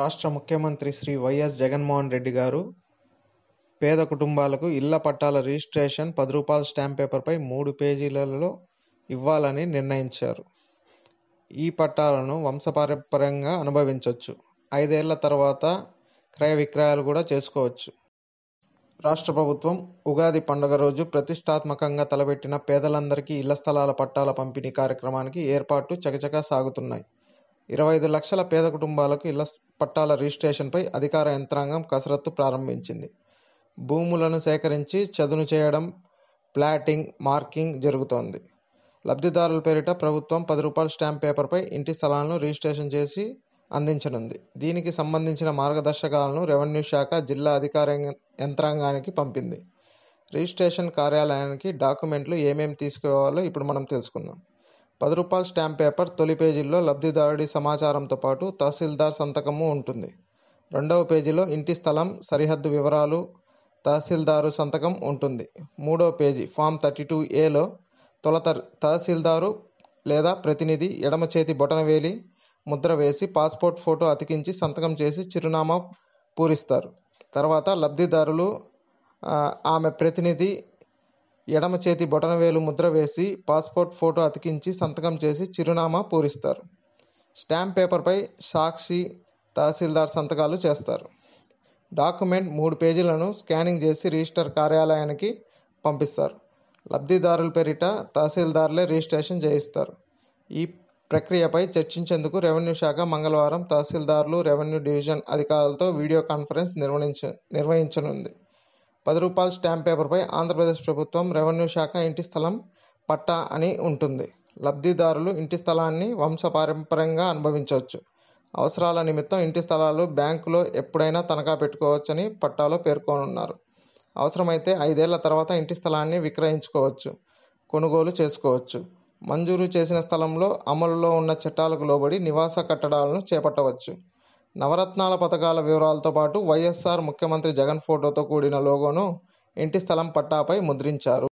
రాష్ట్ర ముఖ్యమంత్రి శ్రీ వైఎస్ జగన్మోహన్ రెడ్డి గారు పేద కుటుంబాలకు ఇళ్ల పట్టాల రిజిస్ట్రేషన్ పది రూపాయల స్టాంప్ పేపర్పై మూడు పేజీలలో ఇవ్వాలని నిర్ణయించారు ఈ పట్టాలను వంశపారంపర్యంగా అనుభవించవచ్చు ఐదేళ్ల తర్వాత క్రయ విక్రయాలు కూడా చేసుకోవచ్చు రాష్ట్ర ప్రభుత్వం ఉగాది పండుగ రోజు ప్రతిష్టాత్మకంగా తలపెట్టిన పేదలందరికీ ఇళ్ల స్థలాల పట్టాల పంపిణీ కార్యక్రమానికి ఏర్పాట్లు చకచకా సాగుతున్నాయి ఇరవై ఐదు లక్షల పేద కుటుంబాలకు ఇళ్ల పట్టాల రిజిస్ట్రేషన్పై అధికార యంత్రాంగం కసరత్తు ప్రారంభించింది భూములను సేకరించి చదును చేయడం ప్లాటింగ్ మార్కింగ్ జరుగుతోంది లబ్ధిదారుల పేరిట ప్రభుత్వం పది రూపాయల స్టాంప్ పేపర్పై ఇంటి స్థలాలను రిజిస్ట్రేషన్ చేసి అందించనుంది దీనికి సంబంధించిన మార్గదర్శకాలను రెవెన్యూ శాఖ జిల్లా అధికార యంత్రాంగానికి పంపింది రిజిస్ట్రేషన్ కార్యాలయానికి డాక్యుమెంట్లు ఏమేమి తీసుకోవాలో ఇప్పుడు మనం తెలుసుకుందాం పది రూపాయల స్టాంప్ పేపర్ తొలి పేజీలో లబ్ధిదారుడి సమాచారంతో పాటు తహసీల్దార్ సంతకము ఉంటుంది రెండవ పేజీలో ఇంటి స్థలం సరిహద్దు వివరాలు తహసీల్దారు సంతకం ఉంటుంది మూడవ పేజీ ఫామ్ థర్టీ టూ ఏలో తొలత తహసీల్దారు లేదా ప్రతినిధి ఎడమ చేతి బొటనవేలి ముద్ర వేసి పాస్పోర్ట్ ఫోటో అతికించి సంతకం చేసి చిరునామా పూరిస్తారు తర్వాత లబ్ధిదారులు ఆమె ప్రతినిధి ఎడమ చేతి బొటనవేలు ముద్ర వేసి పాస్పోర్ట్ ఫోటో అతికించి సంతకం చేసి చిరునామా పూరిస్తారు స్టాంప్ పేపర్పై సాక్షి తహసీల్దార్ సంతకాలు చేస్తారు డాక్యుమెంట్ మూడు పేజీలను స్కానింగ్ చేసి రిజిస్టర్ కార్యాలయానికి పంపిస్తారు లబ్ధిదారుల పేరిట తహసీల్దార్లే రిజిస్ట్రేషన్ చేయిస్తారు ఈ ప్రక్రియపై చర్చించేందుకు రెవెన్యూ శాఖ మంగళవారం తహసీల్దార్లు రెవెన్యూ డివిజన్ అధికారులతో వీడియో కాన్ఫరెన్స్ నిర్వహించ నిర్వహించనుంది పది రూపాయల స్టాంప్ పేపర్పై ఆంధ్రప్రదేశ్ ప్రభుత్వం రెవెన్యూ శాఖ ఇంటి స్థలం పట్టా అని ఉంటుంది లబ్ధిదారులు ఇంటి స్థలాన్ని వంశపారంపర్యంగా అనుభవించవచ్చు అవసరాల నిమిత్తం ఇంటి స్థలాలు బ్యాంకులో ఎప్పుడైనా తనఖా పెట్టుకోవచ్చని పట్టాలో పేర్కొనున్నారు అవసరమైతే ఐదేళ్ల తర్వాత ఇంటి స్థలాన్ని విక్రయించుకోవచ్చు కొనుగోలు చేసుకోవచ్చు మంజూరు చేసిన స్థలంలో అమలులో ఉన్న చట్టాలకు లోబడి నివాస కట్టడాలను చేపట్టవచ్చు నవరత్నాల పథకాల వివరాలతో పాటు వైఎస్ఆర్ ముఖ్యమంత్రి జగన్ ఫోటోతో కూడిన లోగోను ఇంటి స్థలం పట్టాపై ముద్రించారు